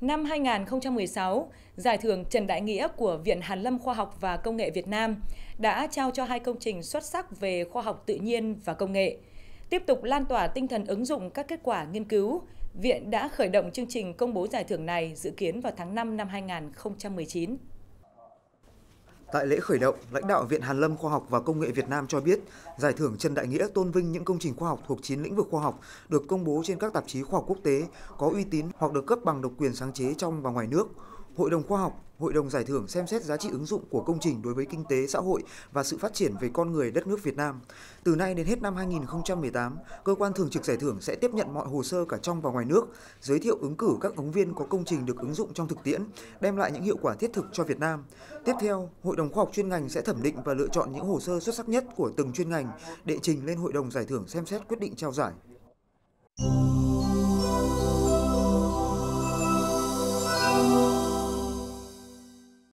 Năm 2016, Giải thưởng Trần Đại Nghĩa của Viện Hàn Lâm Khoa học và Công nghệ Việt Nam đã trao cho hai công trình xuất sắc về khoa học tự nhiên và công nghệ. Tiếp tục lan tỏa tinh thần ứng dụng các kết quả nghiên cứu, Viện đã khởi động chương trình công bố giải thưởng này dự kiến vào tháng 5 năm 2019. Tại lễ khởi động, lãnh đạo Viện Hàn Lâm Khoa học và Công nghệ Việt Nam cho biết, giải thưởng Trần Đại Nghĩa tôn vinh những công trình khoa học thuộc 9 lĩnh vực khoa học được công bố trên các tạp chí khoa học quốc tế, có uy tín hoặc được cấp bằng độc quyền sáng chế trong và ngoài nước. Hội đồng khoa học, Hội đồng giải thưởng xem xét giá trị ứng dụng của công trình đối với kinh tế, xã hội và sự phát triển về con người đất nước Việt Nam. Từ nay đến hết năm 2018, cơ quan thường trực giải thưởng sẽ tiếp nhận mọi hồ sơ cả trong và ngoài nước, giới thiệu ứng cử các ứng viên có công trình được ứng dụng trong thực tiễn, đem lại những hiệu quả thiết thực cho Việt Nam. Tiếp theo, Hội đồng khoa học chuyên ngành sẽ thẩm định và lựa chọn những hồ sơ xuất sắc nhất của từng chuyên ngành để trình lên Hội đồng giải thưởng xem xét quyết định trao giải.